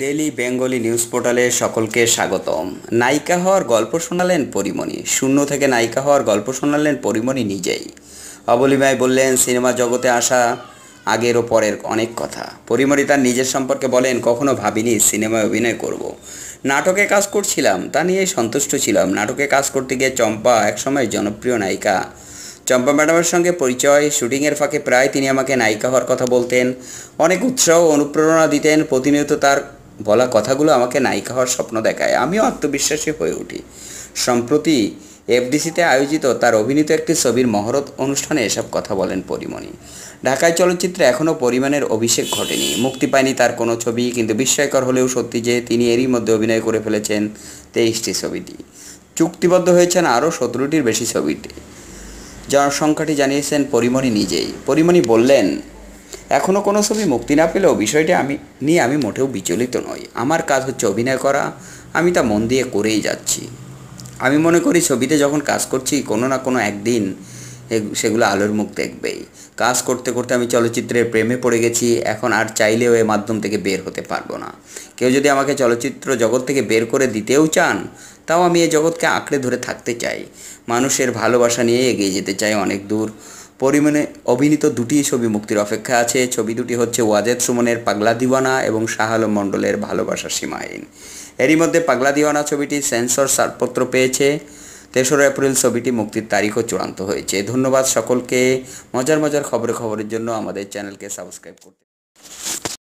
Daily Bengali news পোর্টালে সকলকে স্বাগতম নায়িকা হওয়ার গল্প শোনালেন পরিমণি শূন্য থেকে নায়িকা হওয়ার গল্প শোনালেন পরিমণি নিজেই অবলিমাই বললেন সিনেমা জগতে আসা আগের ও পরের অনেক কথা পরিমণি তার নিজের সম্পর্কে বলেন কখনো ভাবিনি সিনেমায় অভিনয় করব। নাটকে কাজ করছিলাম তা নিয়ে সন্তুষ্ট ছিলাম নাটকে কাজ করতে গিয়ে চম্পা একসময় জনপ্রিয় নায়িকা চম্পা ম্যাডামের সঙ্গে পরিচয় শুটিংয়ের ফাঁকে প্রায় তিনি আমাকে নায়িকা হওয়ার কথা বলতেন অনেক উৎসাহ অনুপ্রেরণা দিতেন প্রতিনিয়ত তার বলা কথাগুলো আমাকে নায়িকা হওয়ার স্বপ্ন দেখায় আমিও আত্মবিশ্বাসী হয়ে উঠি সম্প্রতি এফডিসিতে আয়োজিত তার অভিনীত একটি ছবির মহরত অনুষ্ঠানে এসব কথা বলেন পরিমণি ঢাকায় চলচ্চিত্রে এখনও পরিমাণের অভিষেক ঘটেনি মুক্তি পায়নি তার কোনো ছবি কিন্তু বিস্ময়কর হলেও সত্যি যে তিনি এরই মধ্যে অভিনয় করে ফেলেছেন তেইশটি ছবিটি চুক্তিবদ্ধ হয়েছেন আরও সতেরোটির বেশি ছবিটি যার সংখ্যাটি জানিয়েছেন পরিমণি নিজেই পরিমণি বললেন এখনও কোনো ছবি মুক্তি না পেলেও বিষয়টি আমি নিয়ে আমি মোটেও বিচলিত নই আমার কাজ হচ্ছে অভিনয় করা আমি তা মন দিয়ে করেই যাচ্ছি আমি মনে করি ছবিতে যখন কাজ করছি কোনো না কোনো একদিন সেগুলো আলোর মুখ দেখবেই কাজ করতে করতে আমি চলচ্চিত্রের প্রেমে পড়ে গেছি এখন আর চাইলেও এ মাধ্যম থেকে বের হতে পারবো না কেউ যদি আমাকে চলচ্চিত্র জগৎ থেকে বের করে দিতেও চান তাও আমি এ জগৎকে আঁকড়ে ধরে থাকতে চাই মানুষের ভালোবাসা নিয়ে এগিয়ে যেতে চাই অনেক দূর পরিমাণে অভিনীত দুটি ছবি মুক্তির অপেক্ষা আছে ছবি দুটি হচ্ছে ওয়াজেদ সুমনের পাগলা দিওয়ানা এবং শাহ আলম মণ্ডলের ভালোবাসা সীমাহীন এরই মধ্যে পাগলা দিওয়ানা ছবিটি সেন্সর ছাড়পত্র পেয়েছে তেসরা এপ্রিল ছবিটি মুক্তির তারিখও চূড়ান্ত হয়েছে ধন্যবাদ সকলকে মজার মজার খবরে খবরের জন্য আমাদের চ্যানেলকে সাবস্ক্রাইব করতে